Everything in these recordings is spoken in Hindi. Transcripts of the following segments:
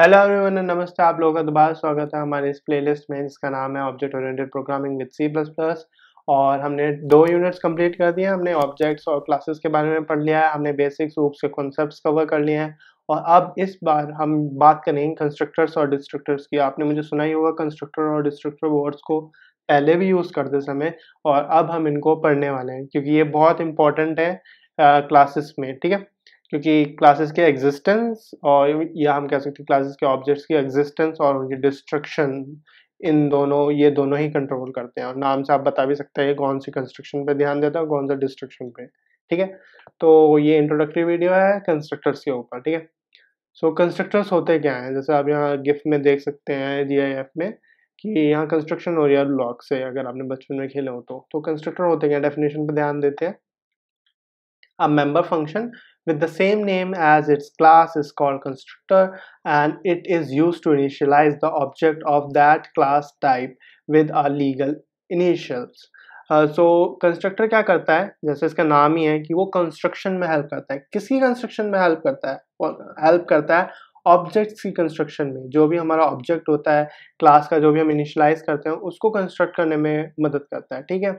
हेलो एवरीवन नमस्ते आप लोगों का दोबारा स्वागत है हमारे इस प्लेलिस्ट में जिसका नाम है object oriented programming with C plus plus और हमने दो यूनिट्स कंप्लीट कर दिए हमने ऑब्जेक्ट्स और क्लासेस के बारे में पढ़ लिया है हमने बेसिक्स रूप के कॉन्सेप्ट कवर कर लिए हैं और अब इस बार हम बात करेंगे कंस्ट्रक्टर्स और डिस्ट्रक्टर्स की आपने मुझे सुना ही होगा कंस्ट्रक्टर और डिस्ट्रक्टर वर्ड्स को पहले भी यूज़ करते समय और अब हम इनको पढ़ने वाले हैं क्योंकि ये बहुत इंपॉर्टेंट है क्लासेस में ठीक है क्योंकि क्लासेस के एग्जिस्टेंस और या हम कह सकते हैं क्लासेस के ऑब्जेक्ट्स की एग्जिस्टेंस और उनकी डिस्ट्रक्शन इन दोनों ये दोनों ही कंट्रोल करते हैं और नाम से आप बता भी सकते हैं कौन सी कंस्ट्रक्शन पे ध्यान देता है कौन सा डिस्ट्रक्शन पे ठीक है तो ये इंट्रोडक्टरी वीडियो है कंस्ट्रक्टर्स के ऊपर ठीक है सो कंस्ट्रक्टर्स होते क्या हैं जैसे आप यहाँ गिफ्ट में देख सकते हैं जी में कि यहाँ कंस्ट्रक्शन हो रही है ब्लॉक से अगर आपने बचपन में खेले हो तो तो कंस्ट्रक्टर होते क्या डेफिनेशन पर ध्यान देते हैं अब member function with the same name as its class is called constructor and it is used to initialize the object of that class type with a legal initials so uh, constructor so, क्या करता है जैसे इसका नाम ही है कि वो कंस्ट्रक्शन में हेल्प करता है किसकी कंस्ट्रक्शन में हेल्प करता है हेल्प करता है ऑब्जेक्ट्स की कंस्ट्रक्शन में जो भी हमारा ऑब्जेक्ट होता है क्लास का जो भी हम इनिशलाइज करते हैं उसको कंस्ट्रक्ट करने में मदद करता है ठीक है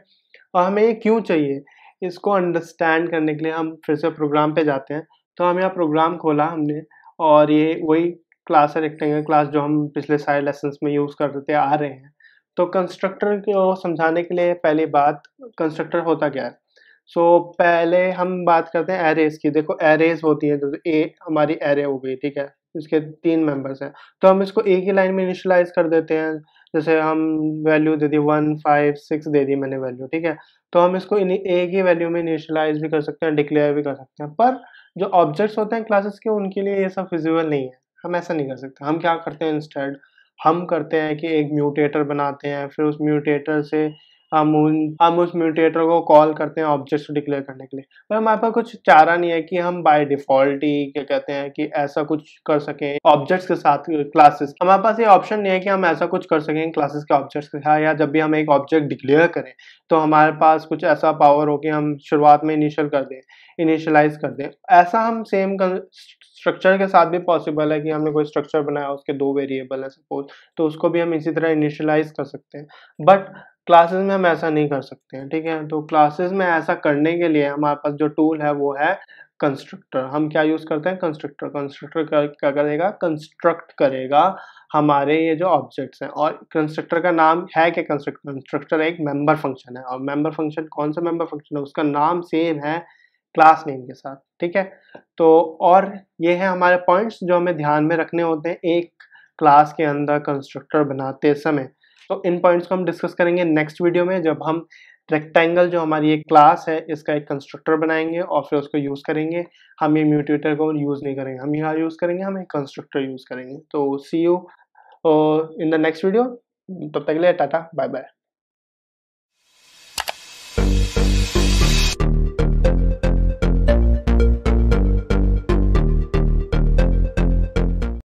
और हमें ये क्यों चाहिए इसको अंडरस्टैंड करने के लिए हम फिर से प्रोग्राम पे जाते हैं तो हम यहाँ प्रोग्राम खोला हमने और ये वही क्लास है रेक्टेंगल क्लास जो हम पिछले सारे लेसन में यूज़ करते आ रहे हैं तो कंस्ट्रक्टर को समझाने के लिए पहली बात कंस्ट्रक्टर होता क्या है सो so, पहले हम बात करते हैं एरेज की देखो एरेज होती है जैसे ए हमारी एरे हो गई ठीक है इसके तीन मेंबर्स हैं तो हम इसको एक ही लाइन में इनिशियलाइज कर देते हैं जैसे हम वैल्यू दे दी वन फाइव सिक्स दे दी मैंने वैल्यू ठीक है तो हम इसको एक ही वैल्यू में इनिशलाइज भी कर सकते हैं डिक्लेयर भी कर सकते हैं पर जो ऑब्जेक्ट्स होते हैं क्लासेस के उनके लिए ये सब फिजिबल नहीं है हम ऐसा नहीं कर सकते हम क्या करते हैं इंस्टेड हम करते हैं कि एक म्यूटेटर बनाते हैं फिर उस म्यूटेटर से हम उन हम उस म्यूटेटर को कॉल करते हैं ऑब्जेक्ट्स को डिक्लेयर करने के लिए पर हमारे पास कुछ चारा नहीं है कि हम बाय डिफॉल्ट ही क्या कहते हैं कि ऐसा कुछ कर सकें ऑब्जेक्ट्स के साथ क्लासेस हमारे पास ये ऑप्शन नहीं है कि हम ऐसा कुछ कर सकें क्लासेस के ऑब्जेक्ट्स के साथ या जब भी हम एक ऑब्जेक्ट डिक्लेयर करें तो हमारे पास कुछ ऐसा पावर हो कि हम शुरुआत में इनिशियल कर दें इनिशियलाइज कर दें ऐसा हम सेम स्ट्रक्चर के साथ भी पॉसिबल है कि हमने कोई स्ट्रक्चर बनाया उसके दो वेरिएबल है सपोज तो उसको भी हम इसी तरह इनिशियलाइज कर सकते हैं बट क्लासेस में हम ऐसा नहीं कर सकते हैं ठीक है तो क्लासेस में ऐसा करने के लिए हमारे पास जो टूल है वो है कंस्ट्रक्टर हम क्या यूज़ करते हैं कंस्ट्रक्टर कंस्ट्रक्टर क्या करेगा कंस्ट्रक्ट करेगा हमारे ये जो ऑब्जेक्ट्स हैं और कंस्ट्रक्टर का नाम है क्या कंस्ट्रक्टर कंस्ट्रक्टर एक मेंबर फंक्शन है और मेंबर फंक्शन कौन सा मेंबर फंक्शन है उसका नाम सेम है क्लास नेम के साथ ठीक है तो और ये है हमारे पॉइंट्स जो हमें ध्यान में रखने होते हैं एक क्लास के अंदर कंस्ट्रक्टर बनाते समय तो इन पॉइंट्स को हम डिस्कस करेंगे नेक्स्ट वीडियो में जब हम रेक्टेंगल जो हमारी एक क्लास है इसका एक कंस्ट्रक्टर बनाएंगे और फिर उसको यूज़ करेंगे हम ये म्यूटेटर को यूज़ नहीं करेंगे हम यहाँ यूज़ करेंगे हम एक कंस्ट्रक्टर यूज़ करेंगे तो see you in the next video तब तक ले टाटा बाय बाय